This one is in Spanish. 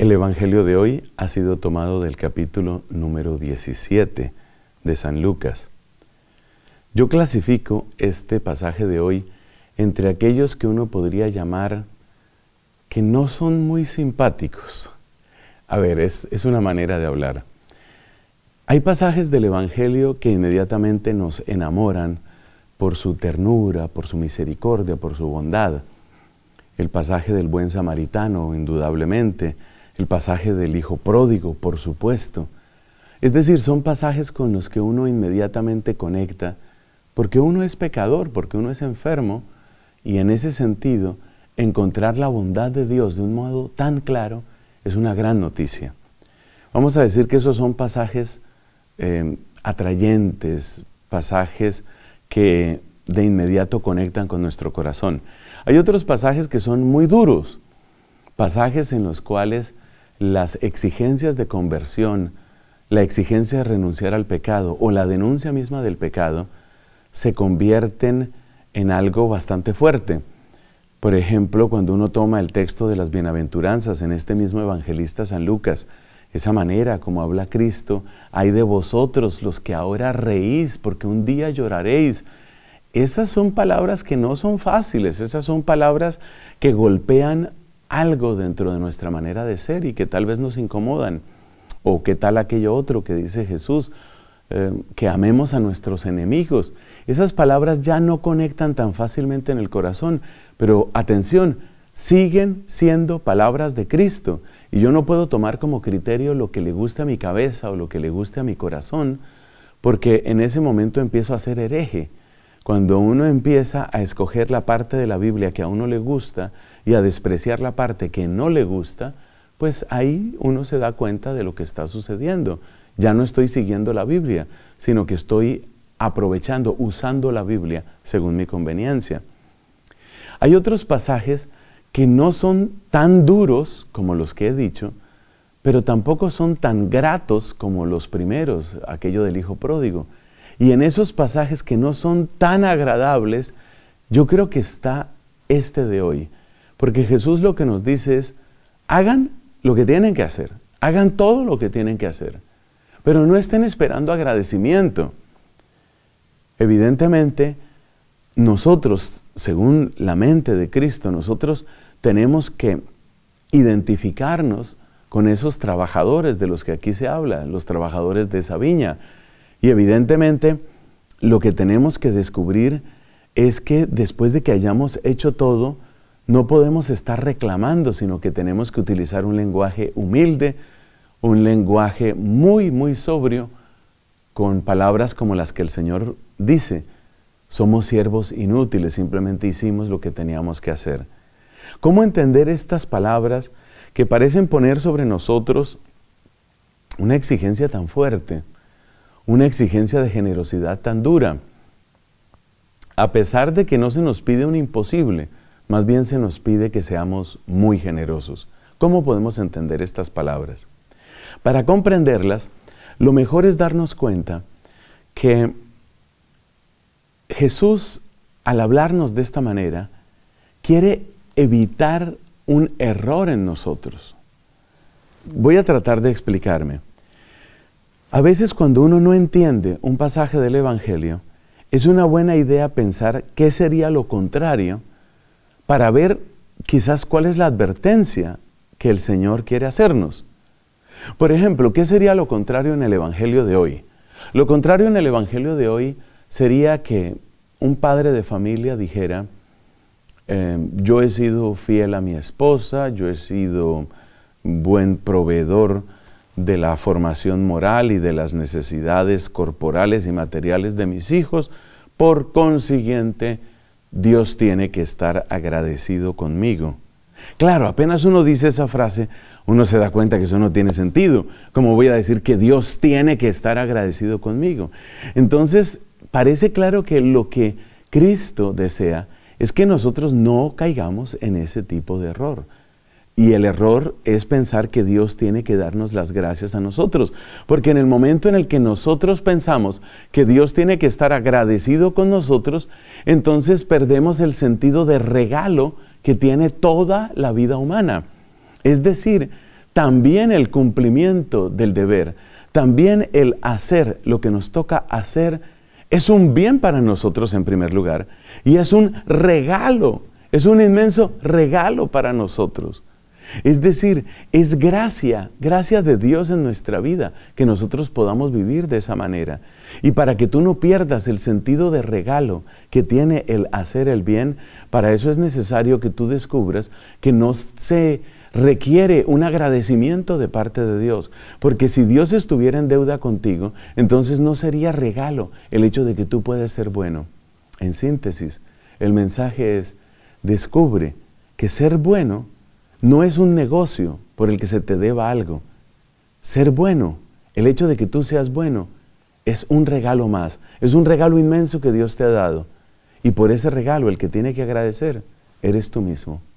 El Evangelio de hoy ha sido tomado del capítulo número 17 de San Lucas. Yo clasifico este pasaje de hoy entre aquellos que uno podría llamar que no son muy simpáticos. A ver, es, es una manera de hablar. Hay pasajes del Evangelio que inmediatamente nos enamoran por su ternura, por su misericordia, por su bondad. El pasaje del buen samaritano, indudablemente, el pasaje del hijo pródigo, por supuesto. Es decir, son pasajes con los que uno inmediatamente conecta, porque uno es pecador, porque uno es enfermo, y en ese sentido, encontrar la bondad de Dios de un modo tan claro es una gran noticia. Vamos a decir que esos son pasajes eh, atrayentes, pasajes que de inmediato conectan con nuestro corazón. Hay otros pasajes que son muy duros, pasajes en los cuales las exigencias de conversión, la exigencia de renunciar al pecado o la denuncia misma del pecado se convierten en algo bastante fuerte. Por ejemplo, cuando uno toma el texto de las bienaventuranzas en este mismo evangelista San Lucas, esa manera como habla Cristo, hay de vosotros los que ahora reís porque un día lloraréis. Esas son palabras que no son fáciles, esas son palabras que golpean algo dentro de nuestra manera de ser y que tal vez nos incomodan. O qué tal aquello otro que dice Jesús, eh, que amemos a nuestros enemigos. Esas palabras ya no conectan tan fácilmente en el corazón, pero atención, siguen siendo palabras de Cristo. Y yo no puedo tomar como criterio lo que le guste a mi cabeza o lo que le guste a mi corazón, porque en ese momento empiezo a ser hereje. Cuando uno empieza a escoger la parte de la Biblia que a uno le gusta y a despreciar la parte que no le gusta, pues ahí uno se da cuenta de lo que está sucediendo. Ya no estoy siguiendo la Biblia, sino que estoy aprovechando, usando la Biblia según mi conveniencia. Hay otros pasajes que no son tan duros como los que he dicho, pero tampoco son tan gratos como los primeros, aquello del hijo pródigo. Y en esos pasajes que no son tan agradables, yo creo que está este de hoy. Porque Jesús lo que nos dice es, hagan lo que tienen que hacer, hagan todo lo que tienen que hacer, pero no estén esperando agradecimiento. Evidentemente, nosotros, según la mente de Cristo, nosotros tenemos que identificarnos con esos trabajadores de los que aquí se habla, los trabajadores de esa viña, y evidentemente lo que tenemos que descubrir es que después de que hayamos hecho todo, no podemos estar reclamando, sino que tenemos que utilizar un lenguaje humilde, un lenguaje muy, muy sobrio, con palabras como las que el Señor dice, somos siervos inútiles, simplemente hicimos lo que teníamos que hacer. ¿Cómo entender estas palabras que parecen poner sobre nosotros una exigencia tan fuerte? una exigencia de generosidad tan dura. A pesar de que no se nos pide un imposible, más bien se nos pide que seamos muy generosos. ¿Cómo podemos entender estas palabras? Para comprenderlas, lo mejor es darnos cuenta que Jesús, al hablarnos de esta manera, quiere evitar un error en nosotros. Voy a tratar de explicarme. A veces cuando uno no entiende un pasaje del Evangelio, es una buena idea pensar qué sería lo contrario para ver quizás cuál es la advertencia que el Señor quiere hacernos. Por ejemplo, ¿qué sería lo contrario en el Evangelio de hoy? Lo contrario en el Evangelio de hoy sería que un padre de familia dijera, eh, yo he sido fiel a mi esposa, yo he sido buen proveedor, de la formación moral y de las necesidades corporales y materiales de mis hijos. Por consiguiente, Dios tiene que estar agradecido conmigo. Claro, apenas uno dice esa frase, uno se da cuenta que eso no tiene sentido. Como voy a decir que Dios tiene que estar agradecido conmigo? Entonces, parece claro que lo que Cristo desea es que nosotros no caigamos en ese tipo de error. Y el error es pensar que Dios tiene que darnos las gracias a nosotros, porque en el momento en el que nosotros pensamos que Dios tiene que estar agradecido con nosotros, entonces perdemos el sentido de regalo que tiene toda la vida humana. Es decir, también el cumplimiento del deber, también el hacer lo que nos toca hacer, es un bien para nosotros en primer lugar y es un regalo, es un inmenso regalo para nosotros. Es decir, es gracia, gracia de Dios en nuestra vida, que nosotros podamos vivir de esa manera. Y para que tú no pierdas el sentido de regalo que tiene el hacer el bien, para eso es necesario que tú descubras que no se requiere un agradecimiento de parte de Dios, porque si Dios estuviera en deuda contigo, entonces no sería regalo el hecho de que tú puedes ser bueno. En síntesis, el mensaje es, descubre que ser bueno no es un negocio por el que se te deba algo. Ser bueno, el hecho de que tú seas bueno, es un regalo más, es un regalo inmenso que Dios te ha dado. Y por ese regalo el que tiene que agradecer eres tú mismo.